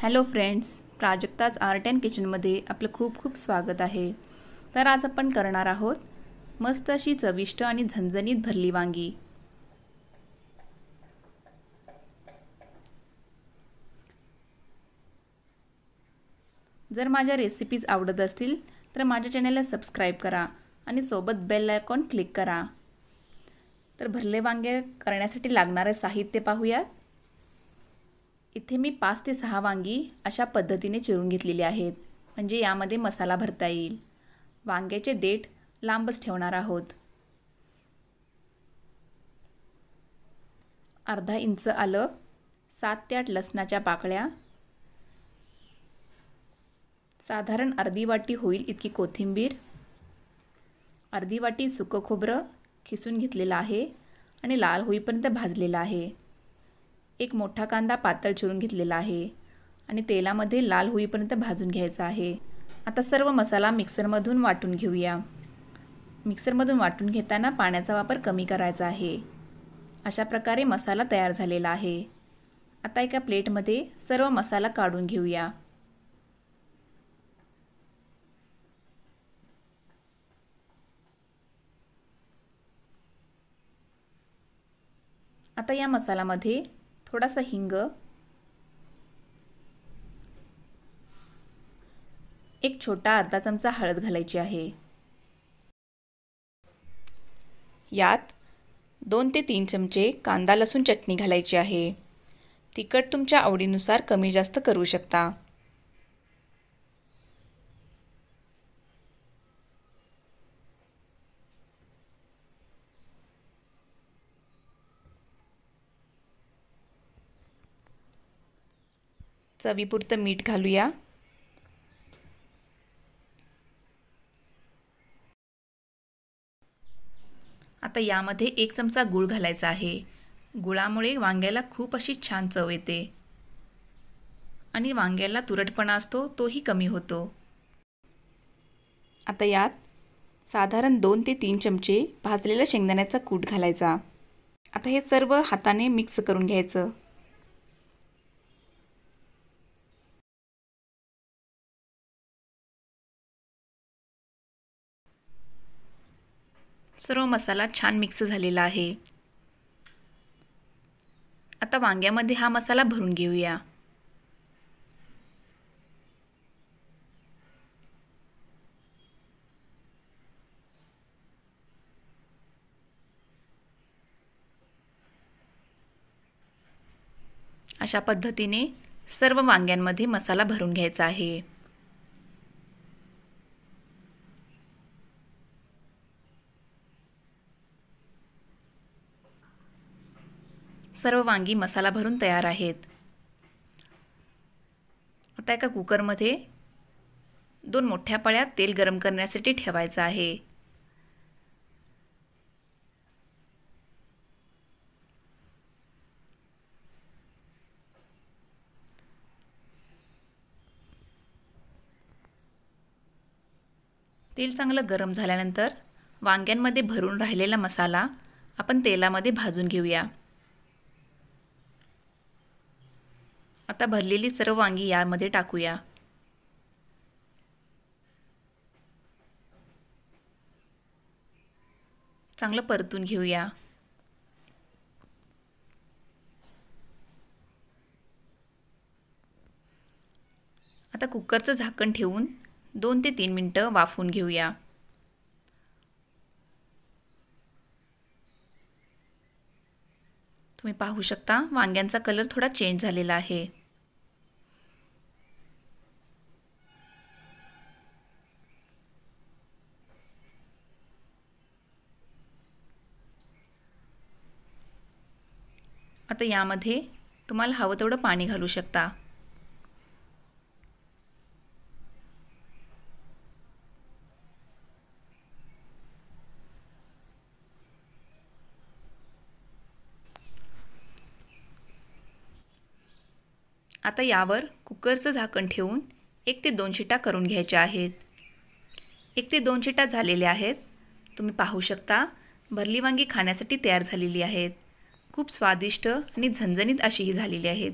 hello friends Prajakta's art and किचनमध्ये आपलं खूप खूप स्वागत आहे तर आज आपण करणार आहोत मस्त अशी चविष्ट आणि झणझणीत भरली वांगी जर माझ्या रेसिपीज आवडत असतील तर माझ्या चॅनलला सबस्क्राईब करा आणि सोबत बेल आयकॉन क्लिक करा तर भरले वांगे करण्यासाठी लागणारे साहित्य पाहूयात इथे मी पाच ते सहा वांगी अशा पद्धतीने चिरून घेतलेली आहेत म्हणजे यामध्ये मसाला भरता येईल वांग्याचे देठ लांबच ठेवणार आहोत अर्धा इंच आलं सात ते आठ लसणाच्या पाकळ्या साधारण अर्धी वाटी होईल इतकी कोथिंबीर अर्धी वाटी सुकं खोबरं खिसून घेतलेलं आहे आणि लाल होईपर्यंत भाजलेलं आहे एक मोठा कांदा पातळ चिरून घेतलेला आहे आणि तेलामध्ये लाल होईपर्यंत भाजून घ्यायचा आहे आता सर्व मसाला मिक्सरमधून वाटून घेऊया मिक्सरमधून वाटून घेताना पाण्याचा वापर कमी करायचा आहे अशा प्रकारे मसाला तयार झालेला आहे आता एका प्लेटमध्ये सर्व मसाला काढून घेऊया आता या मसाल्यामध्ये थोडासा हिंग एक छोटा अर्धा चमचा हळद घालायची आहे यात दोन ते तीन चमचे कांदा लसूण चटणी घालायची आहे तिखट तुमच्या आवडीनुसार कमी जास्त करू शकता चवीपुरतं मीठ घालूया आता यामध्ये एक चमचा गूळ घालायचा आहे गुळामुळे वांग्याला खूप अशी छान चव येते आणि वांग्याला तुरटपणा असतो तोही कमी होतो आता यात साधारण दोन ते तीन चमचे भाजलेल्या शेंगदाण्याचा कूट घालायचा आता हे सर्व हाताने मिक्स करून घ्यायचं सर्व मसाला छान मिक्स झालेला आहे आता वांग्यामध्ये हा मसाला भरून घेऊया अशा पद्धतीने सर्व वांग्यांमध्ये मसाला भरून घ्यायचा आहे सर्व वांगी मसाला भरून तयार आहेत आता एका कुकरमध्ये दोन मोठ्या पळ्यात तेल गरम करण्यासाठी ठेवायचं आहे तेल चांगलं गरम झाल्यानंतर वांग्यांमध्ये भरून राहिलेला मसाला आपण तेलामध्ये भाजून घेऊया आता भरलेली सर्व वांगी यामध्ये टाकूया चांगलं परतून घेऊया आता कुकरचं झाकण ठेवून दोन ते तीन मिनटं वाफून घेऊया तुम्ही पाहू शकता वांग्यांचा कलर थोडा चेंज झालेला आहे आता यामध्ये तुम्हाला हवं तेवढं पाणी घालू शकता आता यावर कुकरचं झाकण ठेवून एक ते दोन शिटा करून घ्यायच्या आहेत एक ते दोन शिटा झालेल्या आहेत तुम्ही पाहू शकता भरली वांगी खाण्यासाठी तयार झालेली आहेत खूप स्वादिष्ट आणि झणझणीत अशीही झालेली आहेत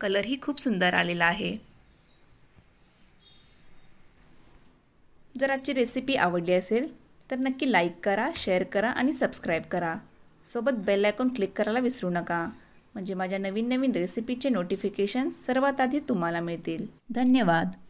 कलरही खूप सुंदर आलेला आहे जर आजची रेसिपी आवडली असेल तर नक्की लाईक करा शेअर करा आणि सबस्क्राईब करा सोबत बेल आयकॉन क्लिक करायला विसरू नका म्हणजे माझ्या नवीन नवीन रेसिपीचे नोटिफिकेशन सर्वात आधी तुम्हाला मिळतील धन्यवाद